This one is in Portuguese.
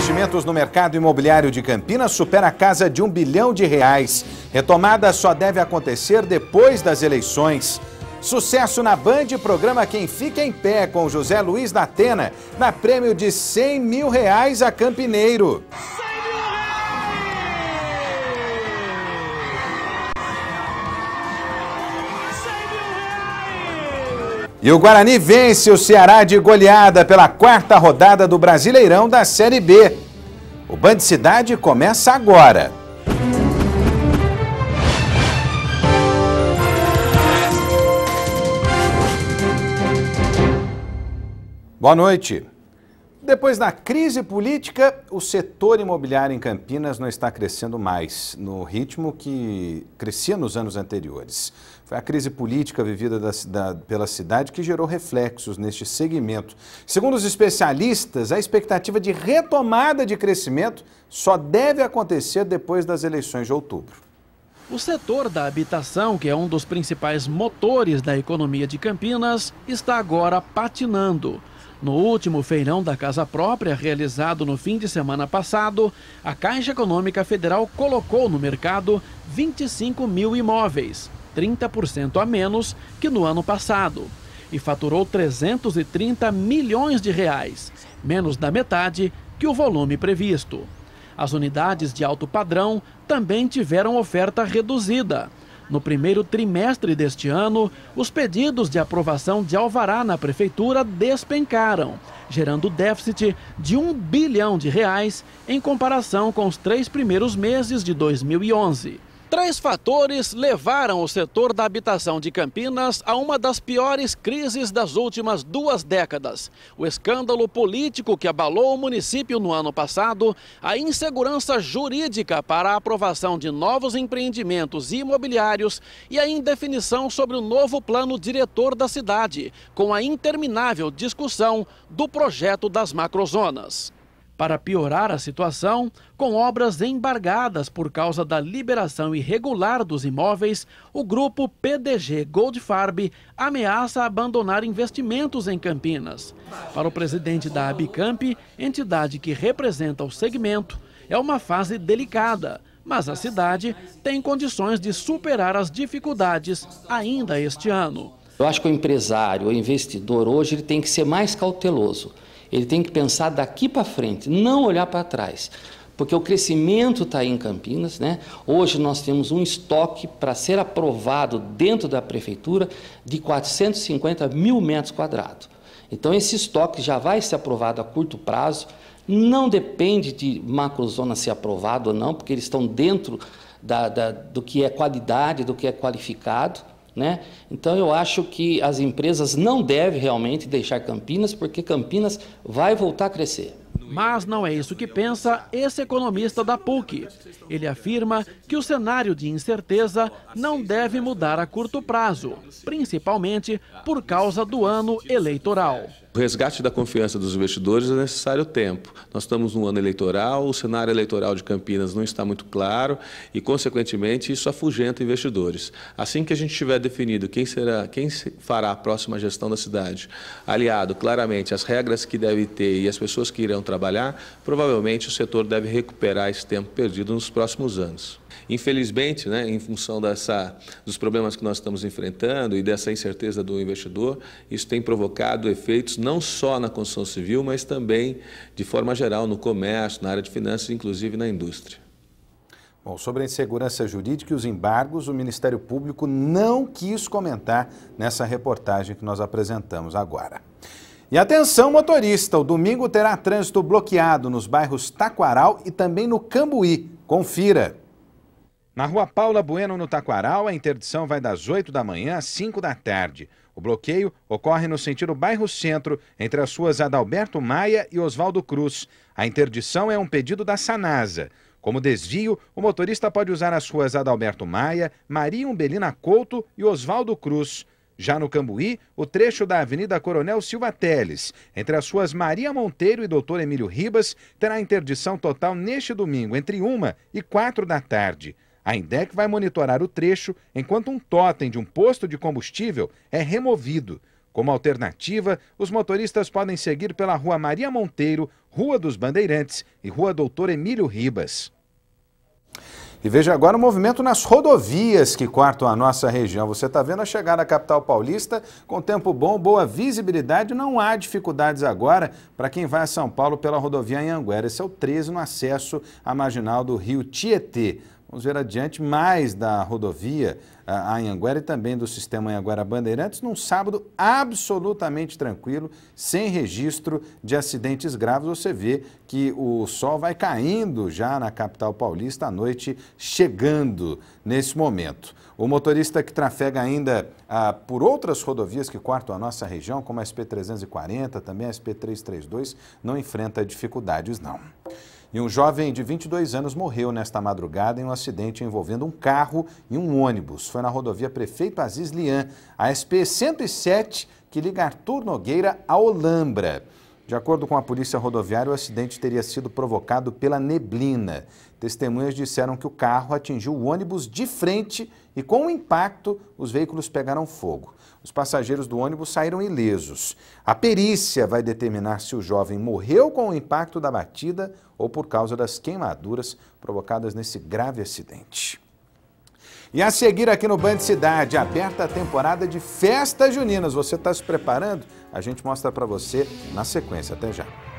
investimentos no mercado imobiliário de Campinas supera a casa de um bilhão de reais. Retomada só deve acontecer depois das eleições. Sucesso na Band, programa Quem Fica em Pé, com José Luiz da Atena, na prêmio de 100 mil reais a Campineiro. E o Guarani vence o Ceará de goleada pela quarta rodada do Brasileirão da Série B. O Band Cidade começa agora. Boa noite. Depois da crise política, o setor imobiliário em Campinas não está crescendo mais no ritmo que crescia nos anos anteriores. Foi a crise política vivida da, da, pela cidade que gerou reflexos neste segmento. Segundo os especialistas, a expectativa de retomada de crescimento só deve acontecer depois das eleições de outubro. O setor da habitação, que é um dos principais motores da economia de Campinas, está agora patinando. No último feirão da Casa Própria, realizado no fim de semana passado, a Caixa Econômica Federal colocou no mercado 25 mil imóveis, 30% a menos que no ano passado, e faturou 330 milhões de reais, menos da metade que o volume previsto. As unidades de alto padrão também tiveram oferta reduzida no primeiro trimestre deste ano, os pedidos de aprovação de alvará na prefeitura despencaram, gerando déficit de 1 bilhão de reais em comparação com os três primeiros meses de 2011. Três fatores levaram o setor da habitação de Campinas a uma das piores crises das últimas duas décadas: o escândalo político que abalou o município no ano passado, a insegurança jurídica para a aprovação de novos empreendimentos imobiliários e a indefinição sobre o novo plano diretor da cidade, com a interminável discussão do projeto das macrozonas para piorar a situação, com obras embargadas por causa da liberação irregular dos imóveis, o grupo PDG Goldfarb ameaça abandonar investimentos em Campinas. Para o presidente da Abicamp, entidade que representa o segmento, é uma fase delicada, mas a cidade tem condições de superar as dificuldades ainda este ano. Eu acho que o empresário, o investidor, hoje ele tem que ser mais cauteloso. Ele tem que pensar daqui para frente, não olhar para trás. Porque o crescimento está em Campinas, né? Hoje nós temos um estoque para ser aprovado dentro da prefeitura de 450 mil metros quadrados. Então esse estoque já vai ser aprovado a curto prazo. Não depende de macrozona ser aprovado ou não, porque eles estão dentro da, da, do que é qualidade, do que é qualificado. Né? Então eu acho que as empresas não devem realmente deixar Campinas, porque Campinas vai voltar a crescer. Mas não é isso que pensa esse economista da PUC. Ele afirma que o cenário de incerteza não deve mudar a curto prazo, principalmente por causa do ano eleitoral. O resgate da confiança dos investidores é necessário tempo. Nós estamos num ano eleitoral, o cenário eleitoral de Campinas não está muito claro e, consequentemente, isso afugenta investidores. Assim que a gente tiver definido quem será, quem fará a próxima gestão da cidade, aliado claramente às regras que deve ter e às pessoas que irão trabalhar, provavelmente o setor deve recuperar esse tempo perdido nos próximos anos. Infelizmente, né, em função dessa, dos problemas que nós estamos enfrentando e dessa incerteza do investidor, isso tem provocado efeitos não só na construção civil, mas também, de forma geral, no comércio, na área de finanças, inclusive na indústria. Bom, sobre a insegurança jurídica e os embargos, o Ministério Público não quis comentar nessa reportagem que nós apresentamos agora. E atenção, motorista, o domingo terá trânsito bloqueado nos bairros Taquaral e também no Cambuí. Confira! Na rua Paula Bueno, no Taquaral, a interdição vai das 8 da manhã às 5 da tarde. O bloqueio ocorre no sentido bairro centro, entre as ruas Adalberto Maia e Oswaldo Cruz. A interdição é um pedido da Sanasa. Como desvio, o motorista pode usar as ruas Adalberto Maia, Maria Umbelina Couto e Oswaldo Cruz. Já no Cambuí, o trecho da Avenida Coronel Silva Teles, entre as ruas Maria Monteiro e Doutor Emílio Ribas, terá interdição total neste domingo, entre uma e quatro da tarde. A INDEC vai monitorar o trecho enquanto um totem de um posto de combustível é removido. Como alternativa, os motoristas podem seguir pela Rua Maria Monteiro, Rua dos Bandeirantes e Rua Doutor Emílio Ribas. E veja agora o movimento nas rodovias que quartam a nossa região. Você está vendo a chegada à capital paulista com tempo bom, boa visibilidade, não há dificuldades agora para quem vai a São Paulo pela rodovia Anhanguera. Esse é o 13 no acesso à marginal do Rio Tietê. Vamos ver adiante mais da rodovia a Anhanguera e também do sistema Anhanguera Bandeirantes num sábado absolutamente tranquilo, sem registro de acidentes graves. Você vê que o sol vai caindo já na capital paulista à noite, chegando nesse momento. O motorista que trafega ainda ah, por outras rodovias que quartam a nossa região, como a SP340, também a SP332, não enfrenta dificuldades não. E um jovem de 22 anos morreu nesta madrugada em um acidente envolvendo um carro e um ônibus. Foi na rodovia Prefeito Aziz Lian, a SP 107, que liga Arthur Nogueira à Olambra. De acordo com a Polícia Rodoviária, o acidente teria sido provocado pela neblina. Testemunhas disseram que o carro atingiu o ônibus de frente e, com o impacto, os veículos pegaram fogo. Os passageiros do ônibus saíram ilesos. A perícia vai determinar se o jovem morreu com o impacto da batida ou por causa das queimaduras provocadas nesse grave acidente. E a seguir aqui no Band Cidade, aberta a temporada de festas juninas. Você está se preparando? A gente mostra para você na sequência. Até já.